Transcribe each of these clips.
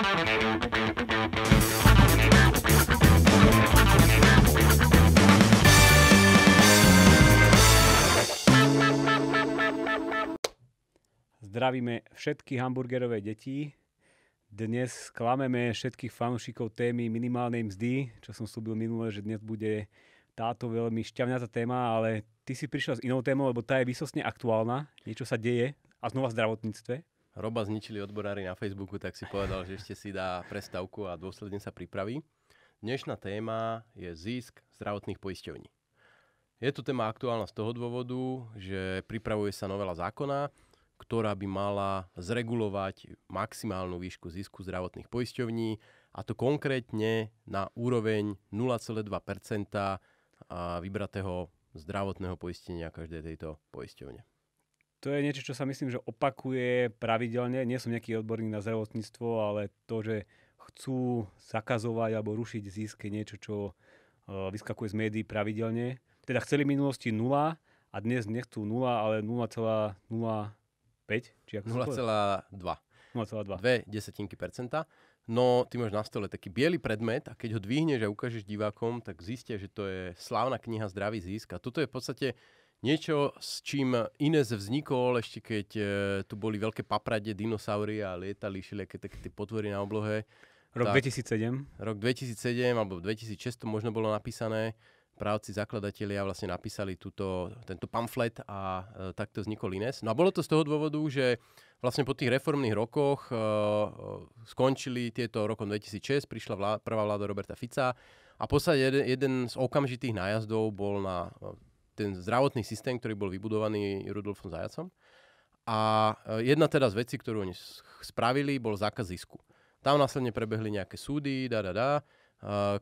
Zdravíme všetky hamburgerové deti. Dnes klameme všetkých fanúšikov témy minimálnej mzdy, čo som slúbil minule, že dnes bude táto veľmi šťavňatá téma, ale ty si prišiel s inou témou, lebo tá je vysosne aktuálna, niečo sa deje a znova v zdravotníctve. Roba zničili odborári na Facebooku, tak si povedal, že ešte si dá prestavku a dôsledne sa pripraví. Dnešná téma je zisk zdravotných poisťovní. Je to téma aktuálna z toho dôvodu, že pripravuje sa novela zákona, ktorá by mala zregulovať maximálnu výšku zisku zdravotných poisťovní, a to konkrétne na úroveň 0,2 vybratého zdravotného poistenia každej tejto poisťovne to je niečo, čo sa myslím, že opakuje pravidelne. Nie som nejaký odborník na zdravotníctvo, ale to, že chcú zakazovať alebo rušiť zisk je niečo, čo e, vyskakuje z médií pravidelne. Teda chceli v minulosti 0 a dnes nechcú 0, ale 0,05. Či ako 0,2. 0,2. desetinky percenta. No, ty máš na stole taký biely predmet a keď ho dvihneš a ukážeš divákom, tak zistia, že to je slávna kniha Zdravý zisk. A toto je v podstate Niečo, s čím Ines vznikol, ešte keď e, tu boli veľké paprade, dinosaury a lietali všelijaké také tie potvory na oblohe. Rok tak, 2007. Rok 2007 alebo 2006 to možno bolo napísané. Právci zakladatelia vlastne napísali túto, tento pamflet a e, takto vznikol Ines. No a bolo to z toho dôvodu, že vlastne po tých reformných rokoch e, e skončili tieto rokom 2006, prišla vláda, prvá vláda Roberta Fica a v podstate jeden, jeden z okamžitých nájazdov bol na ten zdravotný systém, ktorý bol vybudovaný Rudolfom Zajacom. A e, jedna teda z vecí, ktorú oni spravili, bol zákaz zisku. Tam následne prebehli nejaké súdy, da, da, da.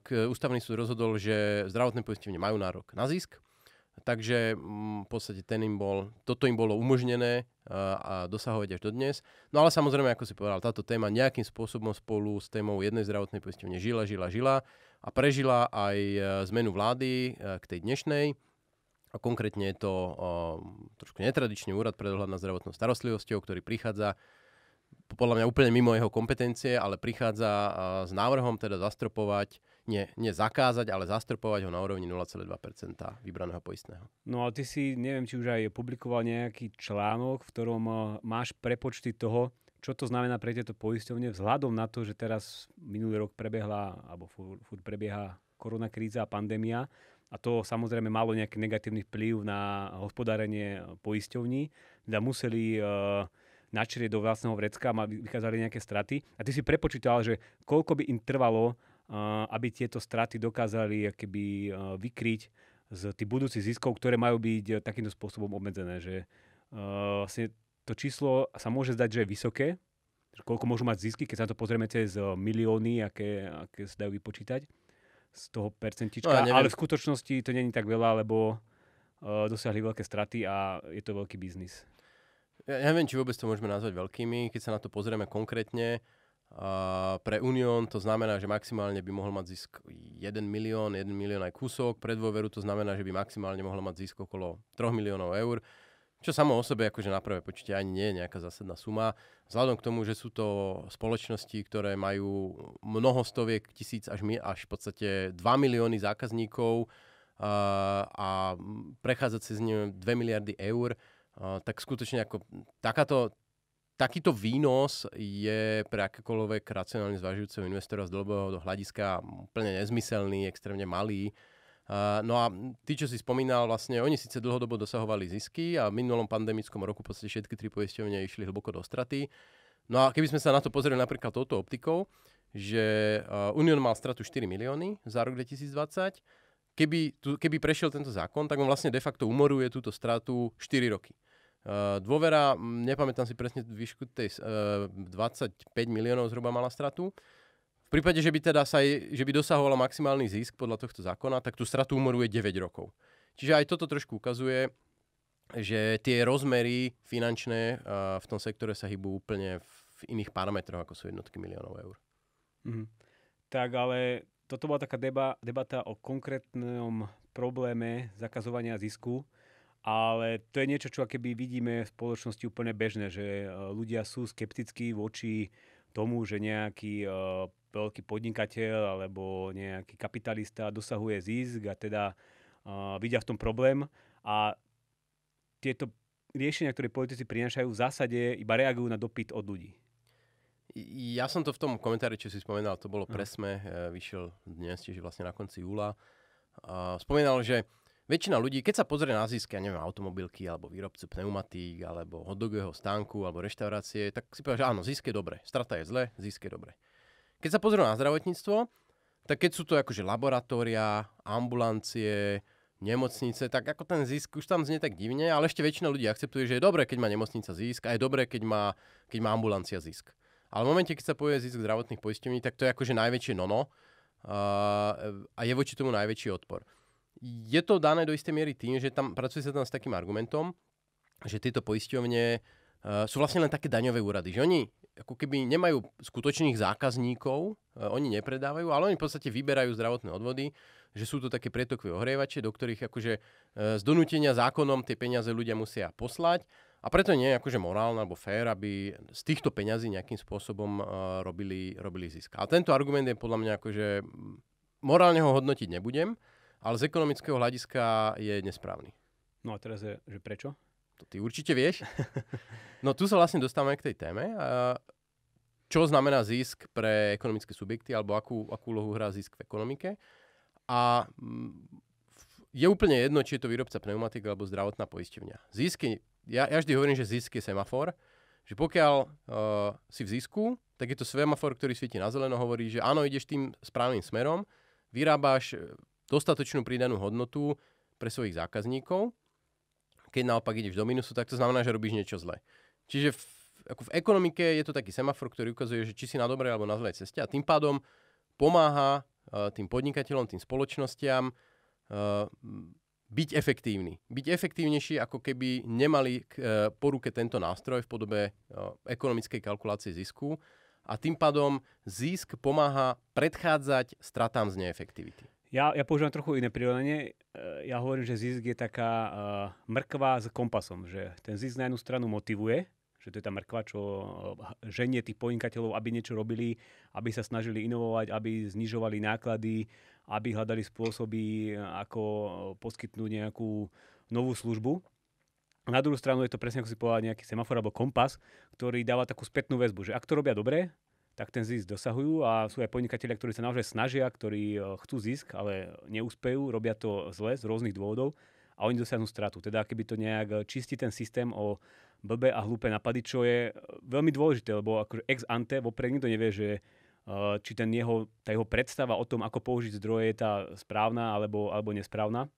K, ústavný súd rozhodol, že zdravotné poistenie majú nárok na zisk, takže mm, v podstate ten im bol, toto im bolo umožnené e, a dosahovať až do dnes. No ale samozrejme, ako si povedal, táto téma nejakým spôsobom spolu s témou jednej zdravotnej poistenie žila, žila, žila a prežila aj e, zmenu vlády k tej dnešnej a konkrétne je to uh, trošku netradičný úrad pre dohľad na zdravotnou starostlivosťou, ktorý prichádza podľa mňa úplne mimo jeho kompetencie, ale prichádza uh, s návrhom teda zastropovať, nie, nie zakázať, ale zastropovať ho na úrovni 0,2% vybraného poistného. No a ty si, neviem, či už aj publikoval nejaký článok, v ktorom uh, máš prepočty toho, čo to znamená pre tieto poisťovne vzhľadom na to, že teraz minulý rok prebehla, alebo furt, furt prebieha koronakríza a pandémia, a to samozrejme malo nejaký negatívny vplyv na hospodárenie poisťovní, teda museli uh, načrieť do vlastného vrecka a vykázali nejaké straty. A ty si prepočítal, že koľko by im trvalo, uh, aby tieto straty dokázali keby, uh, e, vykryť z tých budúcich ziskov, ktoré majú byť takýmto spôsobom obmedzené. Že, uh, vlastne to číslo sa môže zdať, že je vysoké, koľko môžu mať zisky, keď sa to pozrieme cez milióny, aké, aké sa dajú vypočítať z toho percentička, no, ja ale v skutočnosti to není tak veľa, lebo uh, dosiahli veľké straty a je to veľký biznis. Ja neviem, či vôbec to môžeme nazvať veľkými, keď sa na to pozrieme konkrétne. Uh, pre Unión to znamená, že maximálne by mohol mať zisk 1 milión, 1 milión aj kúsok. Pre dôveru to znamená, že by maximálne mohol mať zisk okolo 3 miliónov eur. Čo samo o sebe, akože na prvé počíte ani nie je nejaká zásadná suma. Vzhľadom k tomu, že sú to spoločnosti, ktoré majú mnoho stoviek tisíc až, my, až v podstate 2 milióny zákazníkov a, a prechádzať cez ne 2 miliardy eur, a, tak skutočne ako takáto, takýto výnos je pre akékoľvek racionálne zvažujúceho investora z do hľadiska úplne nezmyselný, extrémne malý. No a tí, čo si spomínal, vlastne oni síce dlhodobo dosahovali zisky a v minulom pandemickom roku v podstate všetky tri poisťovne išli hlboko do straty. No a keby sme sa na to pozreli napríklad touto optikou, že Union mal stratu 4 milióny za rok 2020, keby, tu, keby prešiel tento zákon, tak on vlastne de facto umoruje túto stratu 4 roky. Uh, dôvera, nepamätám si presne výšku tej uh, 25 e, miliónov zhruba mala stratu. V prípade, že by, teda sa že by dosahovala maximálny zisk podľa tohto zákona, tak tú stratu umoruje 9 rokov. Čiže aj toto trošku ukazuje, že tie rozmery finančné v tom sektore sa hýbu úplne v iných parametroch, ako sú jednotky miliónov eur. Mm. Tak ale toto bola taká deba, debata o konkrétnom probléme zakazovania zisku, ale to je niečo, čo keby vidíme v spoločnosti úplne bežné, že e, ľudia sú skeptickí voči tomu, že nejaký eh, veľký podnikateľ alebo nejaký kapitalista dosahuje zisk a teda eh, vidia v tom problém a tieto riešenia, ktoré politici prinášajú, v zásade iba reagujú na dopyt od ľudí. Ja som to v tom komentári, čo si spomenal, to bolo presme, eh, vyšiel dnes, čiže vlastne na konci júla. Spomínal, že väčšina ľudí, keď sa pozrie na zisky, ja neviem, automobilky alebo výrobcu pneumatík alebo hotdogového stánku alebo reštaurácie, tak si povedal, že áno, zisk je dobre, strata je zle, zisk je dobre. Keď sa pozrie na zdravotníctvo, tak keď sú to akože laboratória, ambulancie, nemocnice, tak ako ten zisk už tam znie tak divne, ale ešte väčšina ľudí akceptuje, že je dobré, keď má nemocnica zisk a je dobré, keď má, keď má ambulancia zisk. Ale v momente, keď sa povie zisk zdravotných poistení, tak to je akože najväčšie nono uh, a je voči tomu najväčší odpor. Je to dané do istej miery tým, že tam pracuje sa tam s takým argumentom, že tieto poisťovne uh, sú vlastne len také daňové úrady, že oni ako keby nemajú skutočných zákazníkov, eh, oni nepredávajú, ale oni v podstate vyberajú zdravotné odvody, že sú to také prietokové ohrievače, do ktorých akože eh, z donútenia zákonom tie peniaze ľudia musia poslať a preto nie je akože morálne alebo fér, aby z týchto peňazí nejakým spôsobom robili, robili zisk. A tento argument je podľa mňa akože mm, morálne ho hodnotiť nebudem, ale z ekonomického hľadiska je nesprávny. No a teraz je, že prečo? To ty určite vieš. No tu sa vlastne dostávame k tej téme. Čo znamená zisk pre ekonomické subjekty, alebo akú, akú lohu hrá zisk v ekonomike. A mm, je úplne jedno, či je to výrobca pneumatik alebo zdravotná poisťovňa. Zisky, ja, ja vždy hovorím, že zisk je semafor, že pokiaľ uh, si v zisku, tak je to semafor, ktorý svieti na zeleno, hovorí, že áno, ideš tým správnym smerom, vyrábaš dostatočnú pridanú hodnotu pre svojich zákazníkov. Keď naopak ideš do minusu, tak to znamená, že robíš niečo zle. Čiže v, ako v ekonomike je to taký semafor, ktorý ukazuje, že či si na dobrej alebo na zlej ceste a tým pádom pomáha uh, tým podnikateľom, tým spoločnostiam uh, byť efektívny. Byť efektívnejší, ako keby nemali k eh, poruke tento nástroj v podobe ekonomickej kalkulácie zisku a tým pádom zisk pomáha predchádzať stratám z neefektivity. Ja, ja používam trochu iné prirovnanie. E, ja hovorím, že zisk je taká uh, mrkva s kompasom, že ten zisk na jednu stranu motivuje, že to je tá mrkva, čo e, ženie tých podnikateľov, aby niečo robili, aby sa snažili inovovať, aby znižovali náklady, aby hľadali spôsoby, ako poskytnúť nejakú novú službu. Na druhú stranu je to presne, ako si povedal, nejaký semafor alebo kompas, ktorý dáva takú spätnú väzbu, že ak to robia dobre, tak ten zisk dosahujú a sú aj podnikatelia, ktorí sa naozaj snažia, ktorí e, chcú zisk, ale neúspejú, robia to zle z rôznych dôvodov a oni dosiahnu stratu. Teda keby to nejak e, čistí ten systém o blbé a hlúpe napady, čo je e, veľmi dôležité, lebo akože ex ante vopred nikto nevie, že či ten jeho, tá jeho predstava o tom, ako použiť zdroje, je tá správna alebo, alebo nesprávna.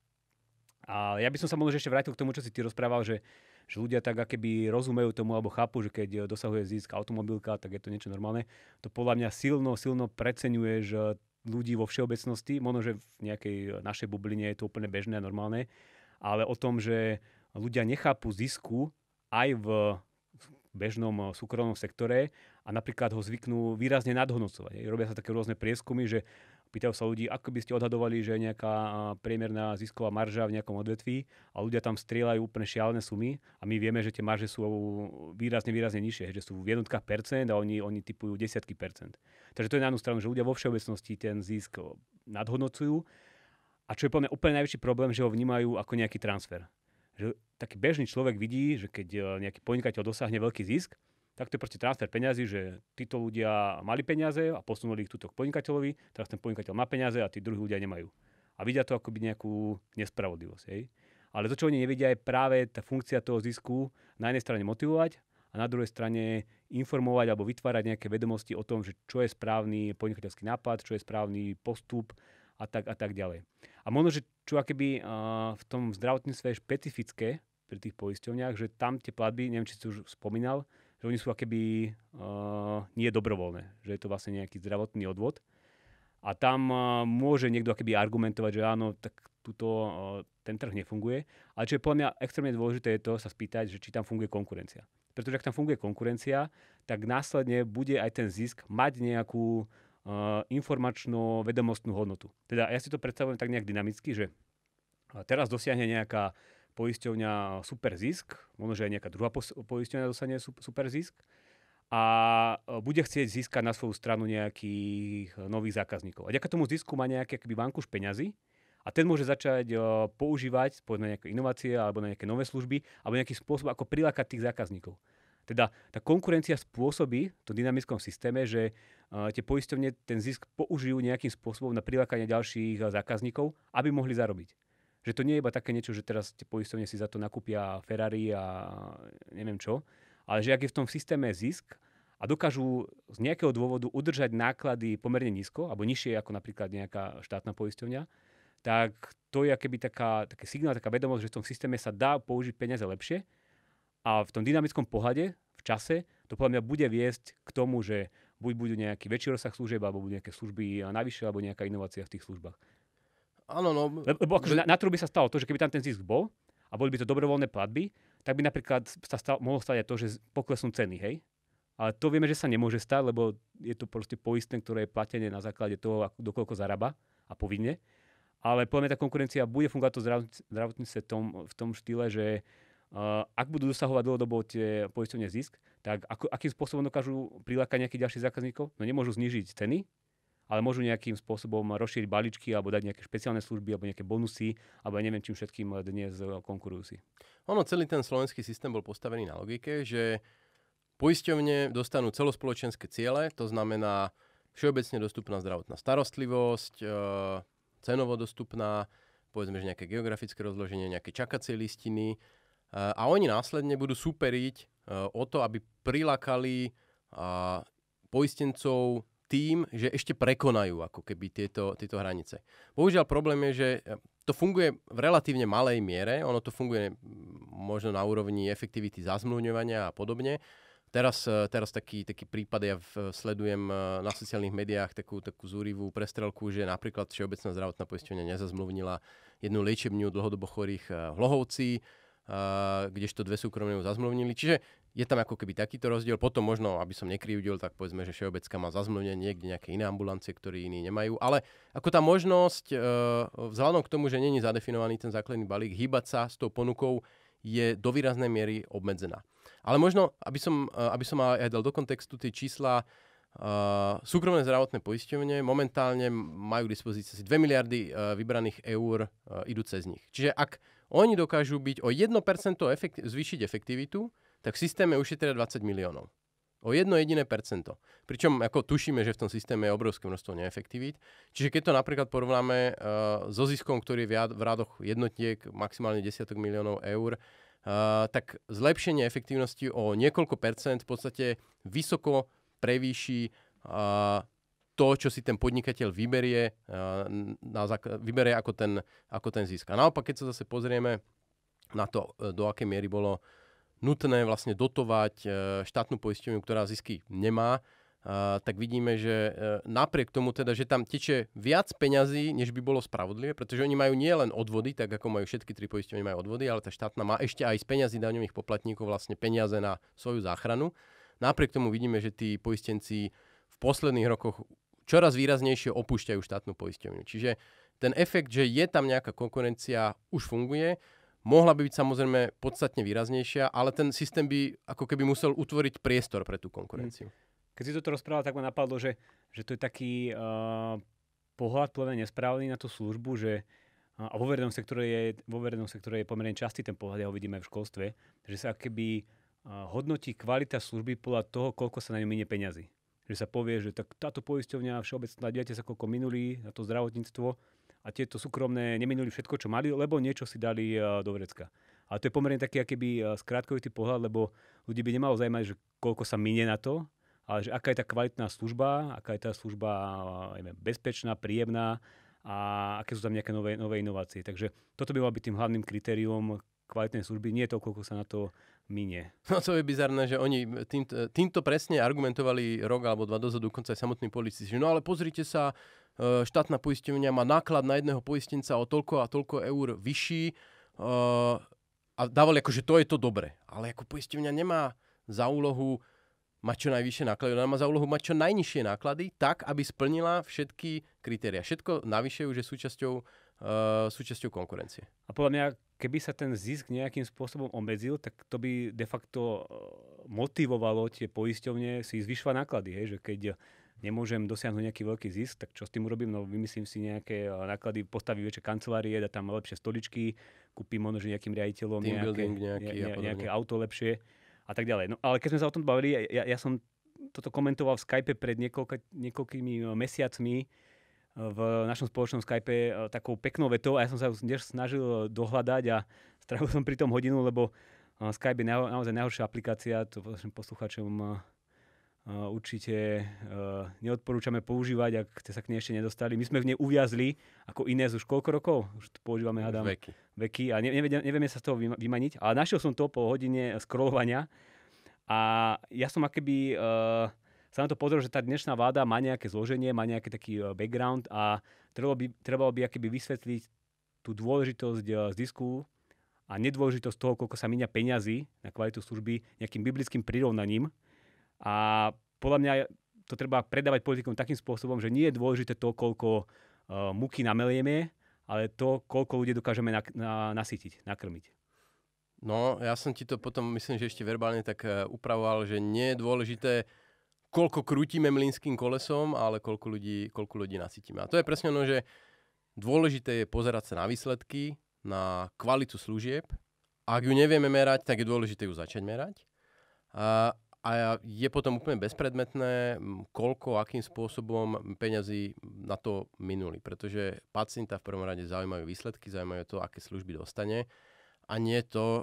A ja by som sa možno ešte vrátil k tomu, čo si ty rozprával, že uh, že ľudia tak akéby rozumejú tomu alebo chápu, že keď dosahuje zisk automobilka, tak je to niečo normálne. To podľa mňa silno, silno že ľudí vo všeobecnosti, možno, že v nejakej našej bubline je to úplne bežné a normálne, ale o tom, že ľudia nechápu zisku aj v bežnom súkromnom sektore a napríklad ho zvyknú výrazne nadhodnocovať. Robia sa také rôzne prieskumy, že Pýtajú sa ľudí, ako by ste odhadovali, že je nejaká priemerná zisková marža v nejakom odvetví a ľudia tam strieľajú úplne šialené sumy a my vieme, že tie marže sú výrazne, výrazne nižšie, že sú v jednotkách percent a oni, oni typujú desiatky percent. Takže to je na jednu stranu, že ľudia vo všeobecnosti ten zisk nadhodnocujú a čo je poviem, úplne najväčší problém, že ho vnímajú ako nejaký transfer. Že taký bežný človek vidí, že keď e, nejaký podnikateľ dosiahne veľký zisk, tak to je proste transfer peňazí, že títo ľudia mali peniaze a posunuli ich túto k podnikateľovi, teraz ten podnikateľ má peniaze a tí druhí ľudia nemajú. A vidia to akoby nejakú nespravodlivosť. Hej? Ale to, čo oni nevedia, je práve tá funkcia toho zisku na jednej strane motivovať a na druhej strane informovať alebo vytvárať nejaké vedomosti o tom, že čo je správny podnikateľský nápad, čo je správny postup a tak, a tak ďalej. A možno, že čo akéby v tom zdravotníctve je špecifické pri tých poisťovniach, že tam tie platby, neviem, či si už spomínal, že oni sú akéby uh, nie dobrovoľné, že je to vlastne nejaký zdravotný odvod. A tam uh, môže niekto akéby argumentovať, že áno, tak tuto, uh, ten trh nefunguje. Ale čo je podľa mňa extrémne dôležité je to sa spýtať, že či tam funguje konkurencia. Pretože ak tam funguje konkurencia, tak následne bude aj ten zisk mať nejakú uh, informačnú vedomostnú hodnotu. Teda ja si to predstavujem tak nejak dynamicky, že teraz dosiahne nejaká poisťovňa super zisk, možno, že aj nejaká druhá poisťovňa dostane super zisk a e, bude chcieť získať na svoju stranu nejakých e, nových zákazníkov. A ďaká tomu zisku má nejaký akýby bankuš peňazí a ten môže začať e, používať povedzme nejaké inovácie alebo na nejaké nové služby alebo nejaký spôsob, ako prilákať tých zákazníkov. Teda tá konkurencia spôsobí v tom dynamickom systéme, že uh, tie poisťovne ten zisk použijú nejakým spôsobom na prilákanie ďalších uh, zákazníkov, aby mohli zarobiť. Že to nie je iba také niečo, že teraz tie poistovne si za to nakúpia Ferrari a neviem čo, ale že ak je v tom systéme zisk a dokážu z nejakého dôvodu udržať náklady pomerne nízko, alebo nižšie ako napríklad nejaká štátna poisťovňa, tak to je keby taká, taký signál, taká vedomosť, že v tom systéme sa dá použiť peniaze lepšie a v tom dynamickom pohľade, v čase, to podľa mňa bude viesť k tomu, že buď budú nejaký väčší rozsah služieb, alebo budú nejaké služby navyše, alebo nejaká inovácia v tých službách. Áno, no. Lebo akože na, na trhu by sa stalo to, že keby tam ten zisk bol a boli by to dobrovoľné platby, tak by napríklad sa stalo, mohlo stať aj to, že poklesnú ceny, hej? Ale to vieme, že sa nemôže stať, lebo je to proste poistné, ktoré je platené na základe toho, ako, dokoľko zarába a povinne. Ale podľa tá konkurencia bude fungovať to zdravotníctve tom, v tom štýle, že uh, ak budú dosahovať dlhodobo tie poistovne zisk, tak ako, akým spôsobom dokážu prilákať nejakých ďalších zákazníkov? No nemôžu znižiť ceny, ale môžu nejakým spôsobom rozšíriť balíčky alebo dať nejaké špeciálne služby alebo nejaké bonusy, alebo ja neviem čím všetkým dnes e, konkurujú si. Ono, celý ten slovenský systém bol postavený na logike, že poisťovne dostanú celospoločenské ciele, to znamená všeobecne dostupná zdravotná starostlivosť, e, cenovo dostupná, povedzme, že nejaké geografické rozloženie, nejaké čakacie listiny e, a oni následne budú superiť o to, aby prilákali poistencov tým, že ešte prekonajú ako keby tieto, tieto hranice. Bohužiaľ problém je, že e, to funguje v relatívne malej miere, ono to funguje možno na úrovni efektivity zazmluňovania a podobne. Teraz, e, teraz taký, taký prípad, ja v, sledujem e, na sociálnych médiách takú, takú zúrivú prestrelku, že napríklad Všeobecná zdravotná poisťovňa nezazmluvnila jednu liečebňu dlhodobo chorých v Lohovci, kdežto dve súkromne ju zazmluvnili. Čiže je tam ako keby takýto rozdiel. Potom možno, aby som nekrivdil, tak povedzme, že Všeobecka má zazmluvne niekde nejaké iné ambulancie, ktoré iní nemajú. Ale ako tá možnosť, e, vzhľadom k tomu, že není zadefinovaný ten základný balík, hýbať sa s tou ponukou je do výraznej miery obmedzená. Ale možno, aby som, e, aby som aj dal do kontextu tie čísla, Uh, súkromné zdravotné poisťovne momentálne majú k dispozícii asi 2 miliardy vybraných eur idú cez nich. Čiže ak oni dokážu byť o 1% efekt- zvýšiť efektivitu, tak v systéme ušetria 20 miliónov. O jedno jediné percento. Pričom ako tušíme, že v tom systéme je obrovské množstvo neefektivít. Čiže keď to napríklad porovnáme uh, so ziskom, ktorý je v rádoch jednotiek, maximálne desiatok miliónov eur, uh, tak zlepšenie efektívnosti o niekoľko percent v podstate vysoko prevýši uh, to, čo si ten podnikateľ vyberie, uh, na zak- vyberie ako, ten, ako ten zisk. A naopak, keď sa zase pozrieme na to, do akej miery bolo uh, nutné vlastne dotovať e, štátnu poisťovňu, ktorá zisky nemá, e, tak vidíme, že e, napriek tomu teda, že tam teče viac peňazí, než by bolo spravodlivé, pretože oni majú nielen odvody, tak ako majú všetky tri poisťovne majú odvody, ale tá štátna má ešte aj z peňazí daňových poplatníkov vlastne peniaze na svoju záchranu. Napriek tomu vidíme, že tí poistenci v posledných rokoch čoraz výraznejšie opúšťajú štátnu poisťovňu. Čiže ten efekt, že je tam nejaká konkurencia, už funguje mohla by byť samozrejme podstatne výraznejšia, ale ten systém by ako keby musel utvoriť priestor pre tú konkurenciu. Mhm. Keď si toto rozprával, tak ma napadlo, že, že to je taký uh, pohľad plne nesprávny na tú službu, že uh, a vo verejnom, sektore je, vo verejnom sektore je pomerne častý ten pohľad, ja ho vidíme aj v školstve, že sa keby uh, hodnotí kvalita služby podľa toho, koľko sa na ňu minie peniazy. Že sa povie, že tak táto poisťovňa všeobecná, dajte sa koľko minulí na to zdravotníctvo, a tieto súkromné neminuli všetko, čo mali, lebo niečo si dali e, do vrecka. A to je pomerne taký akýby e, skrátkovitý pohľad, lebo ľudí by nemalo zaujímať, že koľko sa minie na to, ale že aká je tá kvalitná služba, aká je tá služba e, neviem, bezpečná, príjemná a aké sú tam nejaké nové, nové inovácie. Takže toto by malo byť tým hlavným kritériom, kvalitnej služby, nie to, koľko sa na to minie. No to je bizarné, že oni týmto, týmto presne argumentovali rok alebo dva dozadu, dokonca aj samotní policisti. no ale pozrite sa, E, štátna poistenia má náklad na jedného poistenca o toľko a toľko eur vyšší e, a dávali ako, že to je to dobre. Ale ako poistenia nemá za úlohu mať čo najvyššie náklady, ona má za úlohu mať čo najnižšie náklady, tak, aby splnila všetky kritéria. Všetko navyše už je súčasťou, uh, súčasťou konkurencie. A podľa mňa, keby sa ten zisk nejakým spôsobom obmedzil, tak to by de facto motivovalo tie poisťovne si zvyšovať náklady. Hej? Že keď nemôžem dosiahnuť nejaký veľký zisk, tak čo s tým urobím? No vymyslím si nejaké eh, náklady, postavím väčšie kancelárie, dá tam lepšie stoličky, kúpim možno nejakým riaditeľom nejaké, nejaký, ne, ne, nejaké auto lepšie a tak ďalej. No ale keď sme sa o tom bavili, ja, ja som toto komentoval v Skype pred niekoľka, niekoľkými eh, mesiacmi eh, v našom spoločnom Skype takou peknou vetou a ja som sa tiež snažil dohľadať a strávil som pri tom hodinu, lebo Skype je naozaj najhoršia aplikácia, to posluchačom určite e, neodporúčame používať, ak ste sa k nej ešte nedostali. My sme v nej uviazli ako iné už koľko rokov? Už používame, hádam. veky. veky a nevieme, nevieme sa z toho vymaniť. Ale našiel som to po hodine e, scrollovania a ja som akéby uh, sa na to pozrel, že tá dnešná vláda má nejaké zloženie, má nejaký taký background a trebalo by, trebalo by akéby vysvetliť tú dôležitosť uh, zisku a nedôležitosť toho, koľko sa minia peňazí na kvalitu služby nejakým biblickým prirovnaním a podľa mňa to treba predávať politikom takým spôsobom, že nie je dôležité to, koľko uh, muky namelieme, ale to, koľko ľudí dokážeme na, na, nasytiť, nakrmiť. No, ja som ti to potom, myslím, že ešte verbálne tak eh, upravoval, že nie je dôležité, koľko krútime mlynským kolesom, ale koľko ľudí, koľko ľudí nasytíme. A to je presne ono, že dôležité je pozerať sa na výsledky, na kvalitu služieb. Ak ju nevieme merať, tak je dôležité ju začať merať. A, a je potom úplne bezpredmetné, koľko, akým spôsobom peňazí na to minuli. Pretože pacienta v prvom rade zaujímajú výsledky, zaujímajú to, aké služby dostane a nie to, e,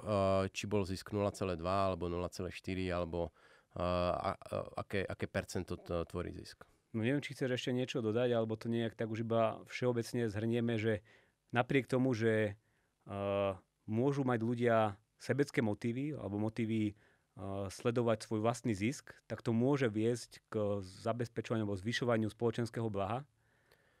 či bol zisk 0,2 alebo 0,4 alebo e, a, a, e, aké, aké percento to tvorí zisk. No neviem, či chceš ešte niečo dodať, alebo to nejak tak už iba všeobecne zhrnieme, že napriek tomu, že uh, môžu mať ľudia sebecké motívy alebo motívy sledovať svoj vlastný zisk, tak to môže viesť k zabezpečovaniu alebo zvyšovaniu spoločenského blaha.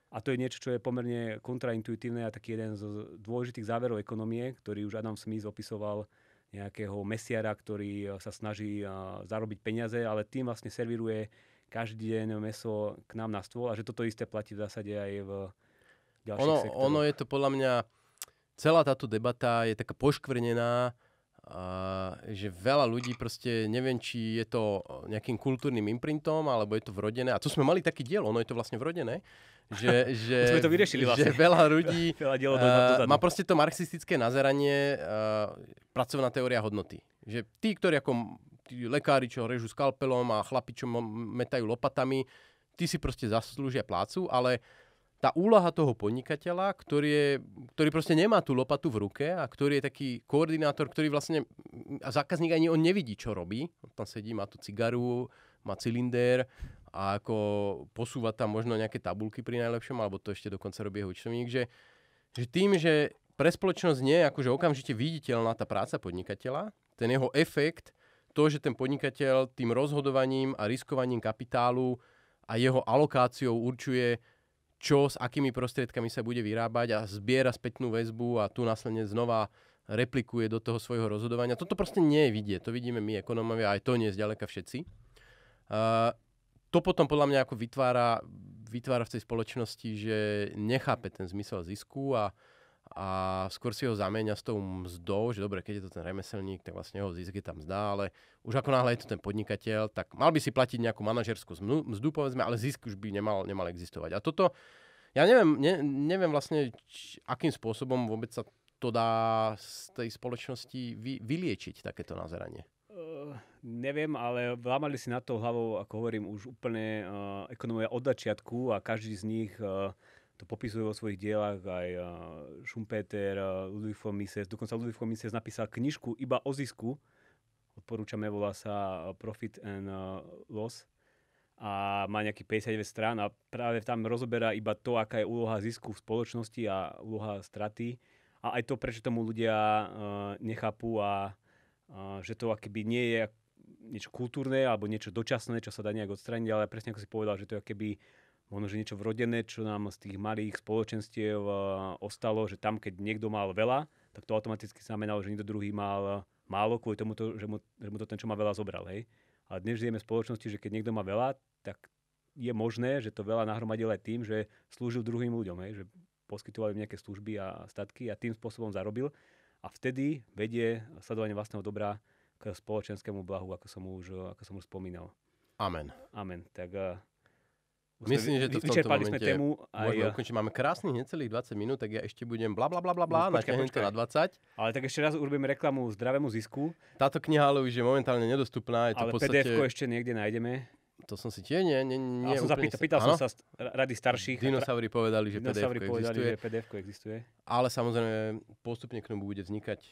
A to je niečo, čo je pomerne kontraintuitívne a taký jeden z dôležitých záverov ekonomie, ktorý už Adam Smith opisoval nejakého mesiara, ktorý e, sa snaží e, zarobiť peniaze, ale tým vlastne serviruje každý deň meso k nám na stôl a že toto isté platí v zásade aj v ďalších ono, sektoroch. Ono je to podľa mňa, celá táto debata je taká poškvrnená že veľa ľudí proste neviem, či je to e, nejakým kultúrnym imprintom, alebo je to vrodené. A tu sme mali taký diel, ono je to vlastne vrodené. Že, že, sme to vyriešili vlastne. Že veľa ľudí veľa uh, má proste to marxistické nazeranie uh, pracovná teória hodnoty. Že tí, ktorí ako tí lekári, čo režu skalpelom a chlapi, čo metajú lopatami, tí si proste zaslúžia plácu, ale uh, tá úloha toho podnikateľa, ktorý, je, ktorý proste nemá tú lopatu v ruke a ktorý je taký koordinátor, ktorý vlastne, a zákazník ani on nevidí, čo robí. On tam sedí, má tú cigaru, má cylinder a ako posúva tam možno nejaké tabulky pri najlepšom, alebo to ešte dokonca robí jeho účtovník, že, že tým, že pre spoločnosť nie je akože okamžite viditeľná tá práca podnikateľa, ten jeho efekt, to, že ten podnikateľ tým rozhodovaním a riskovaním kapitálu a jeho alokáciou určuje, čo s akými prostriedkami sa bude vyrábať a zbiera spätnú väzbu a tu následne znova replikuje do toho svojho rozhodovania. Toto proste nie je vidieť, to vidíme my ekonómovia, aj to nie je zďaleka všetci. Uh, to potom podľa mňa ako vytvára, vytvára v tej spoločnosti, že nechápe ten zmysel zisku a uh, a skôr si ho zamieňa s tou mzdou, že dobre, keď je to ten remeselník, tak vlastne ho zisk je tam zdá, ale už ako náhle je to ten podnikateľ, tak mal by si platiť nejakú manažerskú mzdu, povedzme, ale zisk už by nemal, nemal existovať. A toto, ja neviem, ne, neviem vlastne, č, akým spôsobom vôbec sa to dá z tej spoločnosti vy, vyliečiť, takéto nazeranie. Uh, neviem, ale vlámali si na to hlavou, ako hovorím, už úplne uh, ekonomia od začiatku a každý z nich uh, to popisuje vo svojich dielach aj eh, Schumpeter, eh, Ludwig von Mises. Dokonca Ludwig von Mises napísal knižku iba o zisku. Odporúčame, volá sa eh, Profit and Loss. A má nejaký 59 strán a práve tam rozoberá iba to, aká je úloha zisku v spoločnosti a úloha straty. A aj to, prečo tomu ľudia nechápu a že to akéby nie je niečo kultúrne alebo niečo dočasné, čo sa dá nejak odstrániť, ale presne ako si povedal, že to je akéby možno, že niečo vrodené, čo nám z tých malých spoločenstiev eh, ostalo, že tam, keď niekto mal veľa, tak to automaticky znamenalo, že niekto druhý mal eh, málo kvôli tomu, že, mu, že mu to ten, čo má veľa, zobral. Hej? A dnes žijeme v spoločnosti, že keď niekto má veľa, tak je možné, že to veľa nahromadil aj tým, že slúžil druhým ľuďom, hej? že poskytovali nejaké služby a statky a tým spôsobom zarobil. A vtedy vedie sledovanie vlastného dobra k spoločenskému blahu, ako som už, ako som už spomínal. Amen. Amen. Tak eh, Myslím, že to v tomto momente sme tému aj... môžeme ukončiť. Máme krásnych necelých 20 minút, tak ja ešte budem bla bla bla bla bla, no, počkaj, počkaj. to na 20. Ale tak ešte raz urobím reklamu zdravému zisku. Táto kniha ale už je momentálne nedostupná. Je to ale podstate... pdf ešte niekde nájdeme. To som si tie, nie, nie, nie som sa pýta, pýtal ano? som sa rady starších. Dinosauri povedali, že pdf povedali, existuje. že pdf existuje. Ale samozrejme, postupne k tomu bude vznikať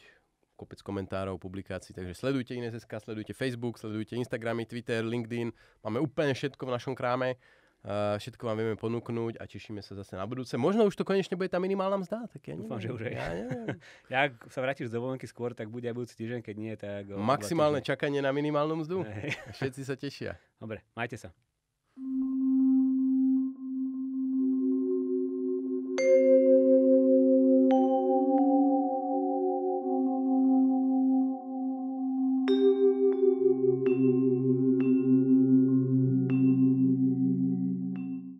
kopec komentárov, publikácií, takže sledujte INSSK, sledujte Facebook, sledujte Instagramy, Twitter, LinkedIn, máme úplne všetko v našom kráme. Uh, všetko vám vieme ponúknuť a tešíme sa zase na budúce. Možno už to konečne bude tá minimálna mzda, tak ja neviem. Dúfam, že už Ja, neviem. ja ak sa vrátiš z dovolenky skôr, tak bude aj budúci týždeň, keď nie, tak... Maximálne čakanie na minimálnu mzdu. Hey. Všetci sa tešia. Dobre, majte sa.